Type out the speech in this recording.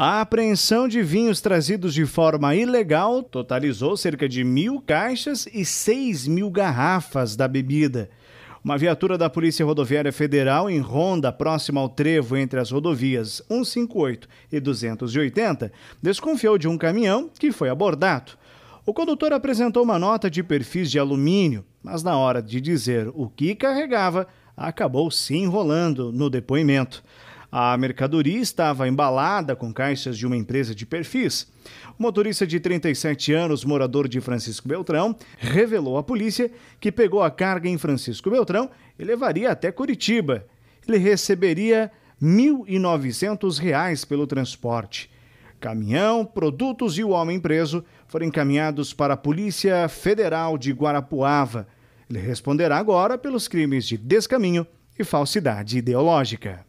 A apreensão de vinhos trazidos de forma ilegal totalizou cerca de mil caixas e seis mil garrafas da bebida. Uma viatura da Polícia Rodoviária Federal em ronda próxima ao trevo entre as rodovias 158 e 280 desconfiou de um caminhão que foi abordado. O condutor apresentou uma nota de perfis de alumínio, mas na hora de dizer o que carregava, acabou se enrolando no depoimento. A mercadoria estava embalada com caixas de uma empresa de perfis. O motorista de 37 anos, morador de Francisco Beltrão, revelou à polícia que pegou a carga em Francisco Beltrão e levaria até Curitiba. Ele receberia R$ 1.900 pelo transporte. Caminhão, produtos e o homem preso foram encaminhados para a Polícia Federal de Guarapuava. Ele responderá agora pelos crimes de descaminho e falsidade ideológica.